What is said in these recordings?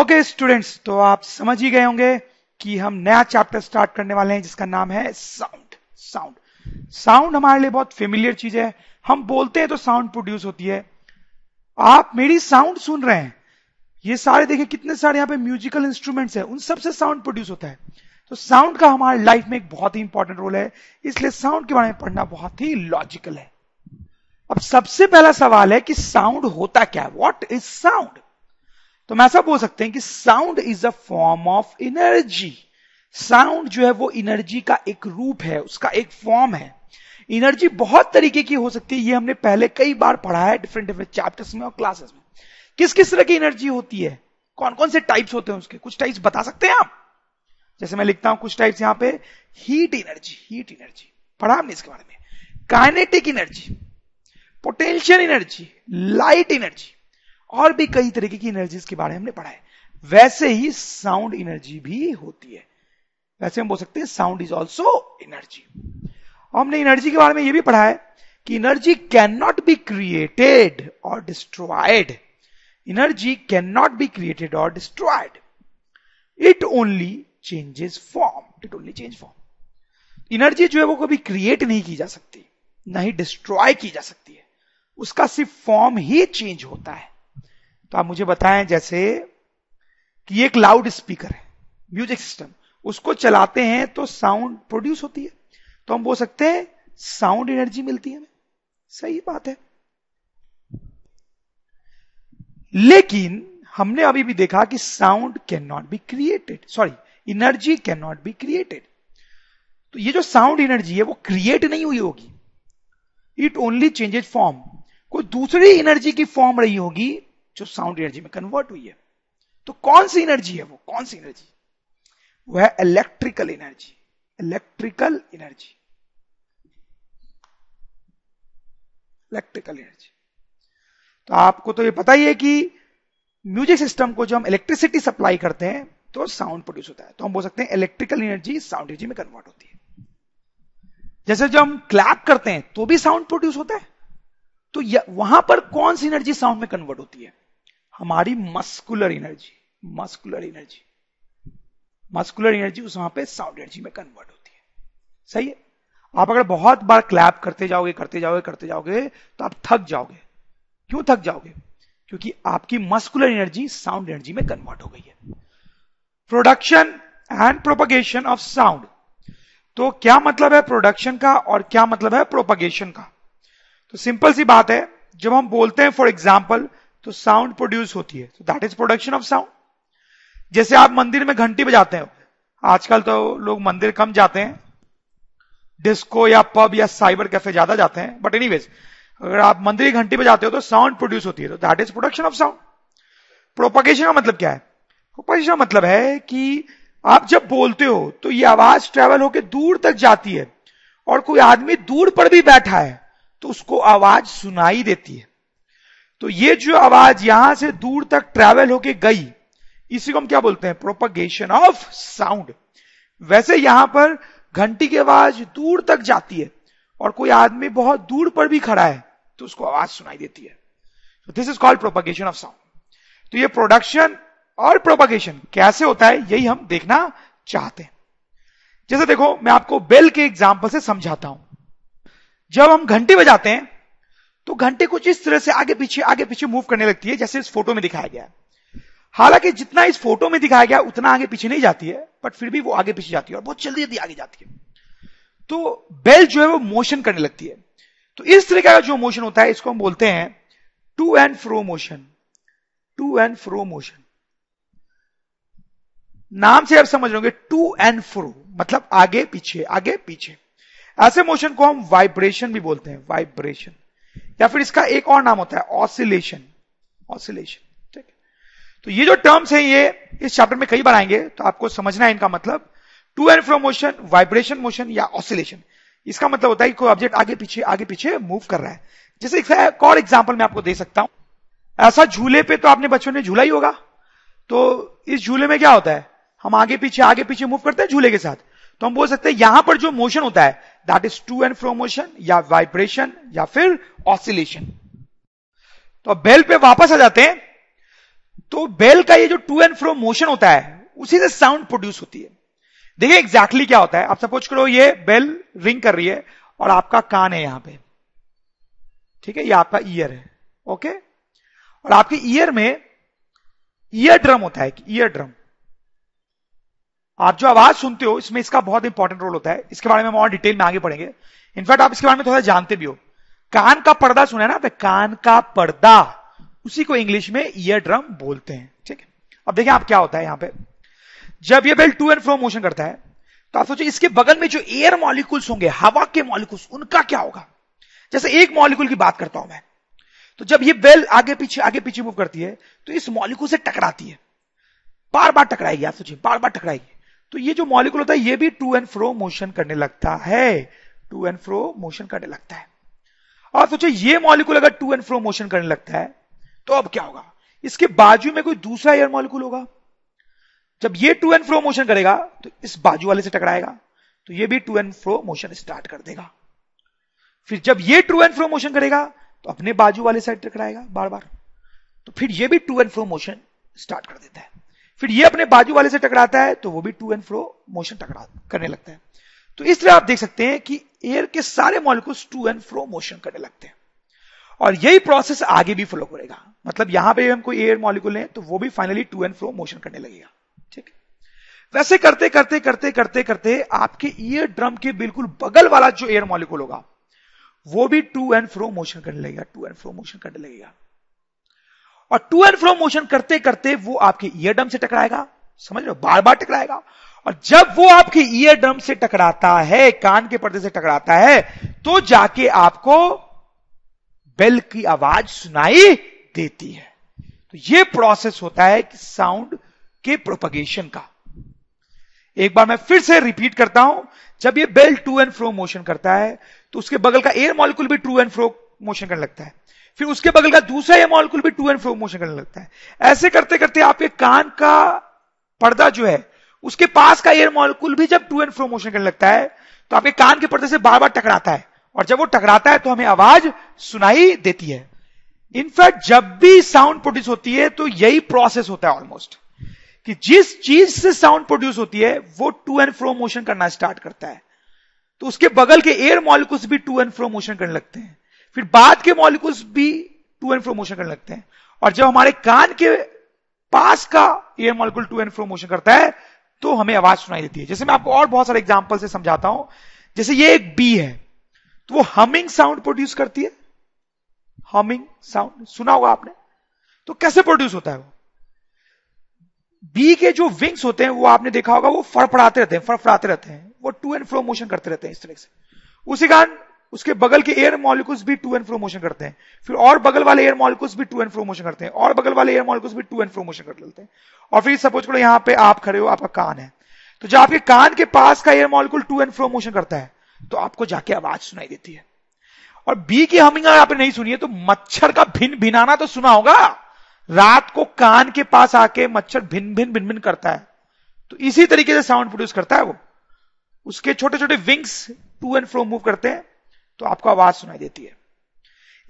okay okay, students तो आप समझ ही गए होंगे कि हम नया चैप्टर स्टार्ट करने वाले हैं जिसका नाम है साउंड साउंड साउंड हमारे लिए बहुत फेमिलियर चीज है हम बोलते हैं तो साउंड प्रोड्यूस होती है आप मेरी साउंड सुन रहे हैं ये सारे देखिए कितने सारे यहाँ पे म्यूजिकल इंस्ट्रूमेंट्स है उन सबसे साउंड प्रोड्यूस होता है तो साउंड का हमारे लाइफ में एक बहुत ही इंपॉर्टेंट रोल है इसलिए साउंड के बारे में पढ़ना बहुत ही लॉजिकल है अब सबसे पहला सवाल है कि साउंड होता क्या है वॉट इज साउंड तो हम ऐसा बोल सकते हैं कि sound is a form of energy sound जो है वो एनर्जी का एक रूप है उसका एक फॉर्म है एनर्जी बहुत तरीके की हो सकती है ये हमने पहले कई बार पढ़ा है डिफरेंट डिफरेंट चैप्टर्स में और क्लासेस में किस किस तरह की एनर्जी होती है कौन कौन से टाइप्स होते हैं उसके कुछ टाइप्स बता सकते हैं आप जैसे मैं लिखता हूं कुछ टाइप्स यहां पे हीट एनर्जी हीट एनर्जी पढ़ा हमने इसके बारे में kinetic energy potential energy light energy और भी कई तरीके की एनर्जीज के बारे में हमने पढ़ा है वैसे ही साउंड एनर्जी भी होती है वैसे हम बोल सकते हैं साउंड इज ऑल्सो एनर्जी हमने एनर्जी के बारे में यह भी पढ़ा है कि energy can not be created और destroyed energy can not be created और destroyed it only changes form it only change form energy जो है वो कभी क्रिएट नहीं की जा सकती ना ही डिस्ट्रॉय की जा सकती है उसका सिर्फ फॉर्म ही चेंज होता है तो आप मुझे बताएं जैसे कि एक लाउड स्पीकर है म्यूजिक सिस्टम उसको चलाते हैं तो साउंड प्रोड्यूस होती है तो हम बोल सकते हैं साउंड एनर्जी मिलती है हमें सही बात है लेकिन हमने अभी भी देखा कि sound can not be created sorry energy can not be created तो ये जो साउंड एनर्जी है वो क्रिएट नहीं हुई होगी इट ओनली चेंजेज फॉर्म कोई दूसरी एनर्जी की फॉर्म रही होगी जो साउंड एनर्जी में कन्वर्ट हुई है तो कौन सी एनर्जी है वो कौन सी एनर्जी वह है electrical energy electrical energy electrical energy तो आपको तो ये पता ही है कि म्यूजिक सिस्टम को जो हम इलेक्ट्रिसिटी सप्लाई करते हैं तो साउंड प्रोड्यूस होता है तो हम बोल सकते हैं इलेक्ट्रिकल एनर्जी साउंड एनर्जी में कन्वर्ट होती है जैसे जब हम क्लैप करते हैं तो भी साउंड प्रोड्यूस होता है तो वहां पर कौन सी एनर्जी साउंड में कन्वर्ट होती है हमारी muscular energy muscular energy muscular energy उस वहां पे साउंड एनर्जी में कन्वर्ट होती है सही है आप अगर बहुत बार क्लैप करते जाओगे करते जाओगे करते जाओगे तो आप थक जाओगे क्यों थक जाओगे क्योंकि आपकी मस्कुलर एनर्जी साउंड एनर्जी में कन्वर्ट हो गई है production and propagation of sound तो क्या मतलब है प्रोडक्शन का और क्या मतलब है प्रोपगेशन का तो सिंपल सी बात है जब हम बोलते हैं फॉर एग्जाम्पल तो साउंड प्रोड्यूस होती है तो that is production of sound जैसे आप मंदिर में घंटी बजाते हो आजकल तो लोग मंदिर कम जाते हैं डिस्को या पब या साइबर कैफे ज्यादा जाते हैं बट एनी अगर आप मंदिर घंटी बजाते हो तो साउंड प्रोड्यूस होती है तो that is production of sound propagation का मतलब क्या है प्रोपोगेशन का मतलब है कि आप जब बोलते हो तो ये आवाज ट्रेवल होकर दूर तक जाती है और कोई आदमी दूर पर भी बैठा है तो उसको आवाज सुनाई देती है तो ये जो आवाज यहां से दूर तक ट्रेवल होके गई इसी को हम क्या बोलते हैं प्रोपगेशन ऑफ साउंड वैसे यहां पर घंटी की आवाज दूर तक जाती है और कोई आदमी बहुत दूर पर भी खड़ा है तो उसको आवाज सुनाई देती है this is called propagation of sound तो ये प्रोडक्शन और प्रोपगेशन कैसे होता है यही हम देखना चाहते हैं जैसे देखो मैं आपको बेल के एग्जाम्पल से समझाता हूं जब हम घंटी बजाते हैं तो घंटे कुछ इस तरह से आगे पीछे आगे पीछे मूव करने लगती है जैसे इस फोटो में दिखाया गया हालांकि जितना इस फोटो में दिखाया गया उतना आगे पीछे नहीं जाती है बट फिर भी वो आगे पीछे जाती है और बहुत जल्दी जल्दी आगे जाती है तो बेल जो है वो मोशन करने लगती है तो इस तरह का जो मोशन होता है इसको हम बोलते हैं to and fro motion to and fro motion नाम से आप समझ लोगे टू एंड फ्रो मतलब आगे पीछे आगे पीछे ऐसे मोशन को हम वाइब्रेशन भी बोलते हैं वाइब्रेशन या फिर इसका एक और नाम होता है ऑसिलेशन ऑसिलेशन ठीक तो ये जो टर्म्स हैं ये इस चैप्टर में कई बार आएंगे तो आपको समझना है इनका मतलब to and fro motion vibration motion या ऑसिलेशन इसका मतलब होता है कि कोई ऑब्जेक्ट आगे पीछे आगे पीछे मूव कर रहा है जैसे एक और एग्जाम्पल मैं आपको दे सकता हूं ऐसा झूले पे तो आपने बच्चों ने झूला ही होगा तो इस झूले में क्या होता है हम आगे पीछे आगे पीछे मूव करते हैं झूले के साथ तो हम बोल सकते हैं यहां पर जो मोशन होता है that is to and fro motion या वाइब्रेशन या फिर ऑसिलेशन तो बेल पे वापस आ जाते हैं तो बेल का ये जो टू एंड फ्रो मोशन होता है उसी से साउंड प्रोड्यूस होती है देखिए एग्जैक्टली exactly क्या होता है आप सपोज करो ये बेल रिंग कर रही है और आपका कान है यहां पे ठीक है ये आपका ईयर है ओके और आपके ईयर में ईयर ड्रम होता है ईयर ड्रम आप जो आवाज सुनते हो इसमें इसका बहुत इंपॉर्टेंट रोल होता है इसके बारे में हम और डिटेल में आगे पढ़ेंगे इनफैक्ट आप इसके बारे में थोड़ा जानते भी हो कान का पर्दा सुना है ना कान का पर्दा उसी को इंग्लिश में ईयर ड्रम बोलते हैं ठीक है अब देखिए आप क्या होता है यहां पे जब ये bell to and fro motion करता है तो आप सोचिए इसके बगल में जो एयर मॉलिक्यूल्स होंगे हवा के मॉलिक्यूल्स उनका क्या होगा जैसे एक मॉलिक्यूल की बात करता हूं मैं तो जब ये बेल आगे पीछे आगे पीछे मूव करती है तो इस मॉलिक्यूल से टकराती है बार बार टकराएगी आप सोचिए बार बार टकराएगी तो ये जो मॉलिक्यूल होता है ये भी टू एंड फ्रो मोशन करने लगता है टू एंड फ्रो मोशन करने लगता है और सोचिए ये मॉलिक्यूल अगर टू एंड फ्रो मोशन करने लगता है तो अब क्या होगा इसके बाजू में कोई दूसरा एयर मॉलिक्यूल होगा जब ये टू एंड फ्रो मोशन करेगा तो इस बाजू वाले से टकराएगा तो ये भी to and fro motion start कर देगा फिर जब ये टू एंड फ्रो मोशन करेगा तो अपने बाजू वाले साइड टकराएगा बार बार तो फिर ये भी to and fro motion start कर देता है फिर ये अपने बाजू वाले से टकराता है तो वो भी टू एंड फ्रो मोशन टकरा करने लगता है तो इस तरह आप देख सकते हैं कि एयर के सारे molecules to and fro motion करने लगते हैं और यही प्रोसेस आगे भी फॉलो करेगा मतलब यहां पे हम कोई एयर मॉलिक्यूल है तो वो भी finally to and fro motion करने लगेगा ठीक है वैसे करते करते करते करते करते आपके ईयर ड्रम के बिल्कुल बगल वाला जो एयर मॉलिक्यूल होगा वो भी टू एंड फ्रो मोशन करने लगेगा टू एंड फ्रो मोशन करने लगेगा और टू एंड फ्रो मोशन करते करते वो आपके ड्रम से टकराएगा समझ लो बार बार टकराएगा और जब वो आपके ड्रम से टकराता है कान के पर्दे से टकराता है तो जाके आपको बेल की आवाज सुनाई देती है तो ये प्रोसेस होता है कि साउंड के प्रोपगेशन का एक बार मैं फिर से रिपीट करता हूं जब ये bell to and fro motion करता है तो उसके बगल का एयर मॉलिक्यूल भी टू एंड फ्रो मोशन करने लगता है फिर उसके बगल का दूसरा ये मॉलिक्यूल भी टू एंड फ्रो मोशन करने लगता है ऐसे करते करते आपके कान का पर्दा जो है उसके पास का एयर मॉलिक्यूल भी जब टू एंड फ्रो मोशन करने लगता है तो आपके कान के पर्दे से बार बार टकराता है और जब वो टकराता है तो हमें आवाज सुनाई देती है इनफैक्ट जब भी साउंड प्रोड्यूस होती है तो यही प्रोसेस होता है ऑलमोस्ट कि जिस चीज से साउंड प्रोड्यूस होती है वो टू एंड फ्रो मोशन करना स्टार्ट करता है तो उसके बगल के एयर मॉलिक्यूल्स भी टू एंड फ्रो मोशन करने लगते हैं फिर बाद के मॉलिक्यूल्स भी टू एंड फ्रो मोशन करने लगते हैं और जब हमारे कान के पास का air molecule to and fro motion करता है तो हमें आवाज सुनाई देती है जैसे मैं आपको और बहुत सारे एग्जाम्पल से समझाता हूं जैसे ये एक बी है तो वो हमिंग साउंड प्रोड्यूस करती है हमिंग साउंड सुना होगा आपने तो कैसे प्रोड्यूस होता है वो बी के जो विंग्स होते हैं वो आपने देखा होगा वो फड़फड़ाते रहते हैं फड़फड़ाते रहते हैं वो टू एंड फ्रो मोशन करते रहते हैं इस तरह से उसी कारण उसके बगल के एयर मॉलिकुल्स भी टू एंड फ्रो मोशन करते हैं फिर और बगल वाले एयर मॉलिकुल्स भी टू एंड फ्रो मोशन करते हैं और बगल वाले एयर मॉलिकुल्स भी टू एंड फ्रो मोशन कर लेते हैं और फिर सपोज करो यहाँ पे आप खड़े हो आपका कान है तो जब आपके कान के पास का air molecule to and fro motion करता है तो आपको जाके आवाज सुनाई देती है और बी की हमिंग आपने नहीं सुनी है तो मच्छर का भिन भिनाना तो सुना होगा रात को कान के पास आके मच्छर भिन भिन भिन भिन करता है तो इसी तरीके से साउंड प्रोड्यूस करता है वो उसके छोटे छोटे wings to and fro move करते हैं तो आपको आवाज सुनाई देती है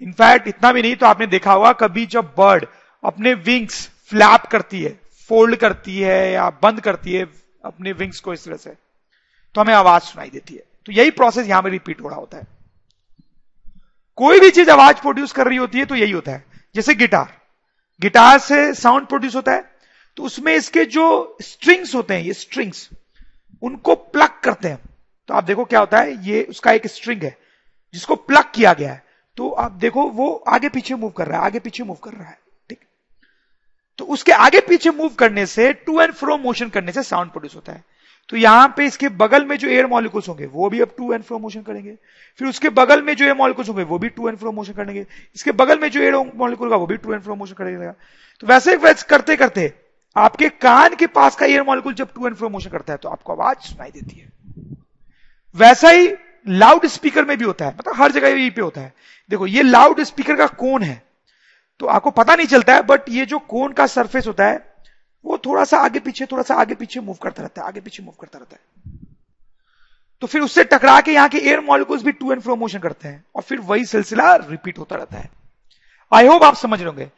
इनफैक्ट इतना भी नहीं तो आपने देखा होगा कभी जब बर्ड अपने विंग्स फ्लैप करती है फोल्ड करती है या बंद करती है अपने विंग्स को इस तरह से तो हमें आवाज सुनाई देती है तो यही प्रोसेस यहां पर रिपीट हो रहा होता है कोई भी चीज आवाज प्रोड्यूस कर रही होती है तो यही होता है जैसे गिटार गिटार से साउंड प्रोड्यूस होता है तो उसमें इसके जो स्ट्रिंग्स होते हैं ये स्ट्रिंग्स उनको प्लग करते हैं तो आप देखो क्या होता है ये उसका एक स्ट्रिंग है जिसको प्लग किया गया है तो आप देखो वो आगे पीछे मूव कर रहा है आगे पीछे मूव कर रहा है ठीक तो उसके आगे पीछे मूव करने से टू एंड फ्रो मोशन करने से साउंड प्रोड्यूस होता है तो यहां पे इसके बगल में जो एयर मॉलिक्यूल्स होंगे वो भी अब टू एंड फ्रो मोशन करेंगे फिर उसके बगल में जो एयर मॉलिक्यूल्स होंगे वो भी टू एंड फ्रो मोशन करेंगे इसके बगल में जो एयर मॉलिक्यूल होगा वो भी टू एंड फ्रो मोशन करेगा तो वैसे वैसे करते करते आपके कान के पास का एयर मॉलिक्यूल जब टू एंड फ्रो मोशन करता है तो आपको आवाज सुनाई देती है वैसा ही लाउड स्पीकर में भी होता है मतलब हर जगह यहीं पे होता है देखो ये लाउड स्पीकर का कोन है तो आपको पता नहीं चलता है बट ये जो कोन का सरफेस होता है वो थोड़ा सा आगे पीछे थोड़ा सा आगे पीछे मूव करता रहता है आगे पीछे मूव करता रहता है तो फिर उससे टकरा के यहां के एयर मॉलिक्यूल्स भी टू एंड फ्रो मोशन करते हैं और फिर वही सिलसिला रिपीट होता रहता है आई होप आप समझ रहे होंगे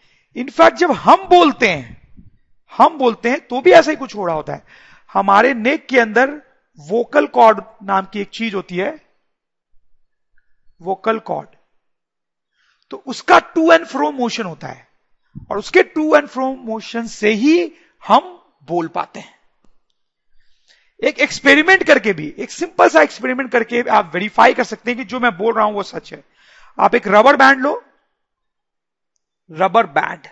इनफैक्ट जब हम बोलते हैं हम बोलते हैं तो भी ऐसा ही कुछ हो रहा होता है हमारे नेक के अंदर वोकल कॉर्ड नाम की एक चीज होती है वोकल कॉर्ड तो उसका टू एंड फ्रो मोशन होता है और उसके टू एंड फ्रो मोशन से ही हम बोल पाते हैं एक एक्सपेरिमेंट करके भी एक सिंपल सा एक्सपेरिमेंट करके आप वेरीफाई कर सकते हैं कि जो मैं बोल रहा हूं वो सच है आप एक रबर बैंड लो रबर बैंड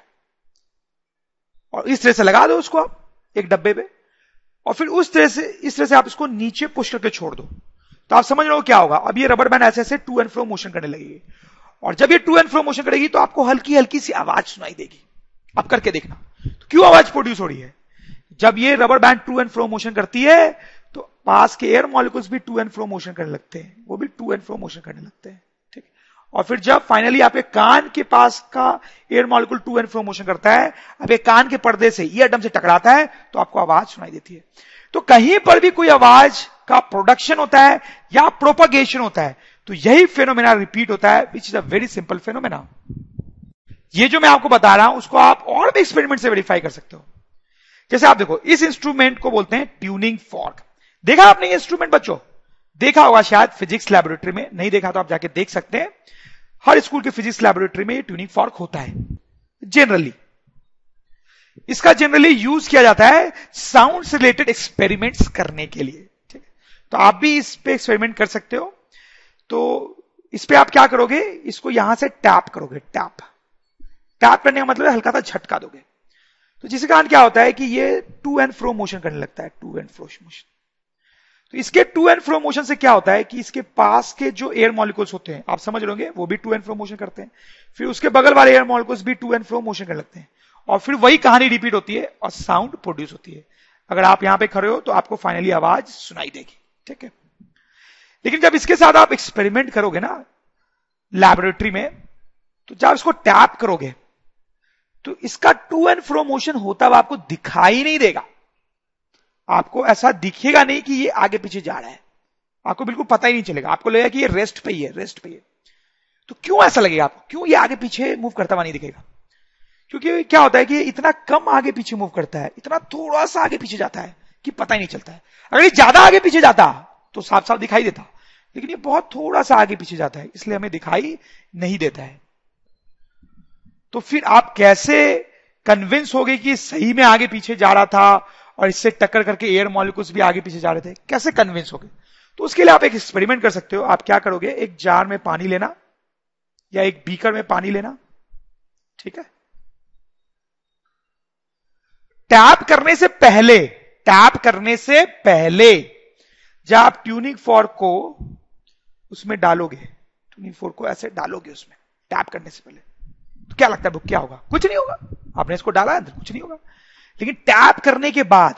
और इस तरह से लगा दो उसको आप एक डब्बे पे और फिर उस तरह से इस तरह से आप इसको नीचे पुश करके छोड़ दो तो आप समझ रहे हो क्या होगा अब ये रबर बैंड ऐसे ऐसे टू एंड फ्रो मोशन करने लगेगी और जब ये टू एंड फ्रो मोशन करेगी तो आपको हल्की हल्की सी आवाज सुनाई देगी अब करके देखना तो क्यों आवाज प्रोड्यूस हो रही है जब ये rubber band to and fro motion करती है तो पास के एयर मॉलिकुल्स भी टू एंड फ्रो मोशन करने लगते हैं वो भी टू एंड फ्रो मोशन करने लगते हैं ठीक और फिर जब फाइनली आपके कान के पास का air molecule to and fro motion करता है अब ये कान के पर्दे से ये डम से टकराता है तो आपको आवाज सुनाई देती है तो कहीं पर भी कोई आवाज का प्रोडक्शन होता है या प्रोपगेशन होता है तो यही फेनोमेना रिपीट होता है which is a very simple phenomena ये जो मैं आपको बता रहा हूं उसको आप और भी एक्सपेरिमेंट से वेरीफाई कर सकते हो जैसे आप देखो इस इंस्ट्रूमेंट को बोलते हैं ट्यूनिंग फॉर्क देखा आपने ये इंस्ट्रूमेंट बच्चों देखा होगा शायद फिजिक्स लेबोरेटरी में नहीं देखा तो आप जाके देख सकते हैं हर स्कूल के फिजिक्स लेबोरेटरी में ट्यूनिंग फॉर्क होता है जनरली इसका जनरली यूज किया जाता है साउंड से रिलेटेड एक्सपेरिमेंट्स करने के लिए तो आप भी इस पे एक्सपेरिमेंट कर सकते हो तो इस पे आप क्या करोगे इसको यहां से टैप करोगे टैप टैप करने का मतलब है हल्का सा झटका दोगे तो जिसके कारण क्या होता है कि ये टू एंड फ्रो मोशन करने लगता है टू एंड फ्रो मोशन तो इसके टू एंड फ्रो मोशन से क्या होता है कि इसके पास के जो एयर मॉलिकुल्स होते हैं आप समझ लोगे वो भी टू एंड फ्रो मोशन करते हैं फिर उसके बगल वाले एयर मॉलिकुल्स भी टू एंड फ्रो मोशन करने लगते हैं और फिर वही कहानी रिपीट होती है और साउंड प्रोड्यूस होती है अगर आप यहां पे खड़े हो तो आपको फाइनली आवाज सुनाई देगी ठीक है लेकिन जब इसके साथ आप एक्सपेरिमेंट करोगे ना लैबोरेटरी में तो जब इसको टैप करोगे तो इसका टू एंड फ्रो मोशन होता हुआ आपको दिखाई नहीं देगा आपको ऐसा दिखेगा नहीं कि ये आगे पीछे जा रहा है आपको बिल्कुल पता ही नहीं चलेगा आपको लगेगा कि ये रेस्ट पे ही है रेस्ट पे ही है तो क्यों ऐसा लगेगा आपको क्यों ये आगे पीछे मूव करता हुआ नहीं दिखेगा क्योंकि क्या होता है कि इतना कम आगे पीछे मूव करता है इतना थोड़ा सा आगे पीछे जाता है कि पता ही नहीं चलता है अगर ये ज्यादा आगे पीछे जाता तो साफ साफ दिखाई देता लेकिन ये बहुत थोड़ा सा आगे पीछे जाता है इसलिए हमें दिखाई नहीं देता है तो फिर आप कैसे कन्विंस हो गए कि सही में आगे पीछे जा रहा था और इससे टक्कर करके एयर मॉलिक्यूल्स भी आगे पीछे जा रहे थे कैसे कन्विंस हो गए तो उसके लिए आप एक एक्सपेरिमेंट कर सकते हो आप क्या करोगे एक जार में पानी लेना या एक बीकर में पानी लेना ठीक है टैप करने से पहले टैप करने से पहले जब आप ट्यूनिंग फोर्क को उसमें डालोगे ट्यूनिंग फोर्क को ऐसे डालोगे उसमें टैप करने से पहले तो क्या लगता है बुक क्या होगा कुछ नहीं होगा आपने इसको डाला अंदर कुछ नहीं होगा लेकिन टैप करने के बाद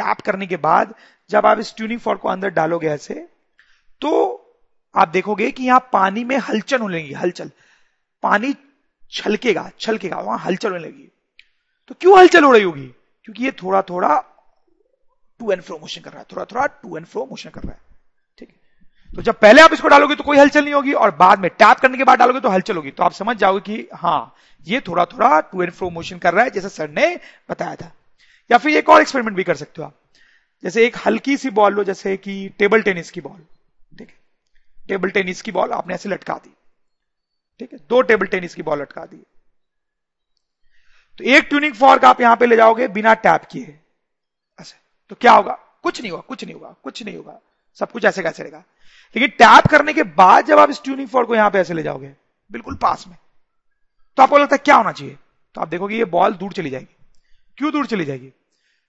टैप करने के बाद जब आप इस ट्यूनिंग फोर्क को अंदर डालोगे ऐसे तो आप देखोगे कि यहां पानी में हलचल होने लगी हलचल पानी छलकेगा छलकेगा वहां हलचल होने लगी तो क्यों हलचल हो रही होगी क्योंकि ये थोड़ा थोड़ा टू एंड फ्रो मोशन कर रहा है थोड़ा थोड़ा टू एंड फ्रो मोशन कर रहा है ठीक है तो जब पहले आप इसको डालोगे तो कोई हलचल नहीं होगी और बाद में टैप करने के बाद डालोगे तो हलचल होगी तो आप समझ जाओगे कि हाँ ये थोड़ा थोड़ा टू एंड फ्रो मोशन कर रहा है जैसे सर ने बताया था या फिर एक और एक्सपेरिमेंट भी कर सकते हो आप जैसे एक हल्की सी बॉल लो जैसे कि टेबल टेनिस की बॉल ठीक है टेबल टेनिस की बॉल आपने ऐसे लटका दी ठीक है दो टेबल टेनिस की बॉल लटका दी तो एक ट्यूनिंग फॉर्क आप यहां पे ले जाओगे बिना टैप किए तो क्या होगा कुछ नहीं होगा कुछ नहीं होगा कुछ नहीं होगा सब कुछ ऐसे कैसे रहेगा लेकिन टैप करने के बाद जब आप इस ट्यूनिंग फोर्ड को यहां पे ऐसे ले जाओगे बिल्कुल पास में तो आपको लगता है क्या होना चाहिए तो आप देखोगे ये बॉल दूर चली जाएगी क्यों दूर चली जाएगी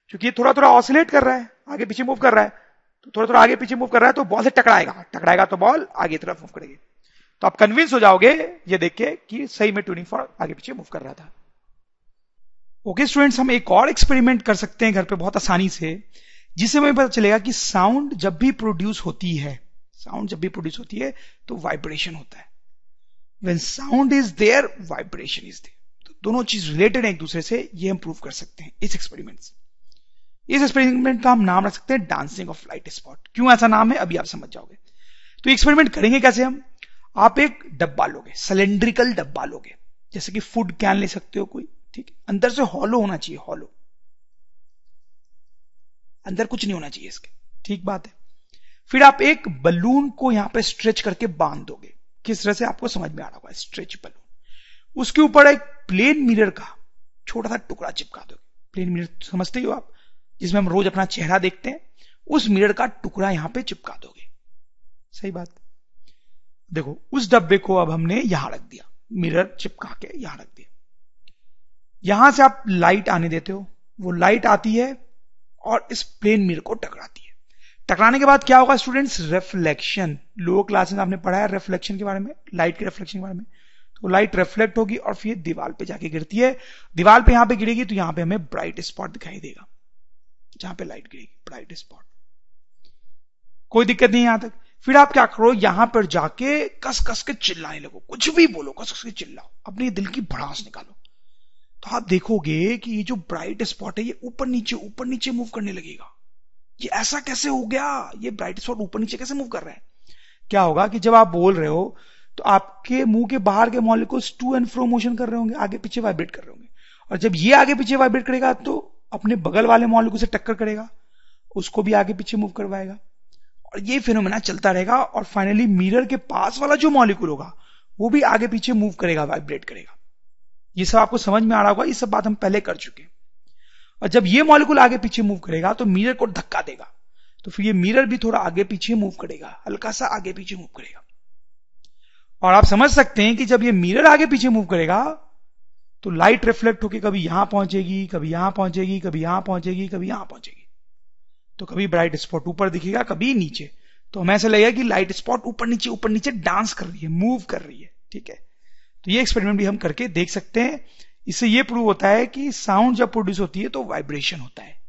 क्योंकि ये थोड़ा थोड़ा ऑसिलेट कर रहा है आगे पीछे मूव कर रहा है तो थोड़ा थोड़ा आगे पीछे मूव कर रहा है तो बॉल से टकराएगा टकराएगा तो बॉल आगे तरफ मूव करेगी तो आप कन्विंस हो जाओगे ये देख के कि सही में ट्यूनिंग फॉर आगे पीछे मूव कर रहा था ओके okay, स्टूडेंट्स हम एक और एक्सपेरिमेंट कर सकते हैं घर पे बहुत आसानी से जिससे हमें पता चलेगा कि साउंड जब भी प्रोड्यूस होती है साउंड जब भी प्रोड्यूस होती है तो वाइब्रेशन होता है when sound is there vibration is there तो दोनों चीज रिलेटेड है एक दूसरे से ये हम प्रूव कर सकते हैं इस एक्सपेरिमेंट से इस एक्सपेरिमेंट का हम नाम रख सकते हैं डांसिंग ऑफ लाइट स्पॉट क्यों ऐसा नाम है अभी आप समझ जाओगे तो एक्सपेरिमेंट करेंगे कैसे हम आप एक डब्बा लोगे सिलेंड्रिकल डब्बा लोगे जैसे कि फूड कैन ले सकते हो कोई ठीक अंदर से हॉलो होना चाहिए हॉलो अंदर कुछ नहीं होना चाहिए इसके ठीक बात है फिर आप एक बलून को यहां पे स्ट्रेच करके बांध दोगे किस तरह से आपको समझ में आ रहा होगा स्ट्रेच बलून उसके ऊपर एक प्लेन मिरर का छोटा सा टुकड़ा चिपका दोगे प्लेन मिरर समझते हो आप जिसमें हम रोज अपना चेहरा देखते हैं उस मिरर का टुकड़ा यहां पे चिपका दोगे सही बात देखो उस डब्बे को अब हमने यहां रख दिया मिरर चिपका के यहां रख दिया यहां से आप लाइट आने देते हो वो लाइट आती है और इस प्लेन मिर को टकराती है टकराने के बाद क्या होगा स्टूडेंट्स रिफ्लेक्शन लोअर क्लास में आपने पढ़ा है रिफ्लेक्शन के बारे में लाइट के रिफ्लेक्शन के बारे में तो लाइट रिफ्लेक्ट होगी और फिर दीवार पे जाके गिरती है दीवार पे यहां पे गिरेगी तो यहां पे हमें ब्राइट स्पॉट दिखाई देगा जहां पे लाइट गिरेगी ब्राइट स्पॉट कोई दिक्कत नहीं यहां तक फिर आप क्या करो यहां पर जाके कस कस के चिल्लाने लगो कुछ भी बोलो कस कस के चिल्लाओ अपने दिल की भड़ास निकालो तो आप देखोगे कि ये जो ब्राइट स्पॉट है ये ऊपर नीचे ऊपर नीचे मूव करने लगेगा ये ऐसा कैसे हो गया ये ब्राइट स्पॉट ऊपर नीचे कैसे मूव कर रहा है क्या होगा कि जब आप बोल रहे हो तो आपके मुंह के बाहर के molecules to and fro motion कर रहे होंगे आगे पीछे वाइब्रेट कर रहे होंगे और जब ये आगे पीछे वाइब्रेट करेगा तो अपने बगल वाले मॉलिक्यूल से टक्कर करेगा उसको भी आगे पीछे मूव करवाएगा और ये फिनोमेना चलता रहेगा और फाइनली मिरर के पास वाला जो मॉलिक्यूल होगा वो भी आगे पीछे मूव करेगा वाइब्रेट करेगा ये सब आपको समझ में आ रहा होगा ये सब बात हम पहले कर चुके हैं और जब ये मॉलिक्यूल आगे पीछे मूव करेगा तो मिरर को धक्का देगा तो फिर ये मिरर भी थोड़ा आगे पीछे मूव करेगा हल्का सा आगे पीछे मूव करेगा और आप समझ सकते हैं कि जब ये मिरर आगे पीछे मूव करेगा तो लाइट रिफ्लेक्ट होकर कभी यहां पहुंचेगी कभी यहां पहुंचेगी कभी यहां पहुंचेगी कभी यहां पहुंचेगी तो कभी ब्राइट स्पॉट ऊपर दिखेगा कभी नीचे तो हमें ऐसा लगेगा कि लाइट स्पॉट ऊपर नीचे ऊपर नीचे डांस कर रही है मूव कर रही है ठीक है तो ये एक्सपेरिमेंट भी हम करके देख सकते हैं इससे ये प्रूव होता है कि साउंड जब प्रोड्यूस होती है तो वाइब्रेशन होता है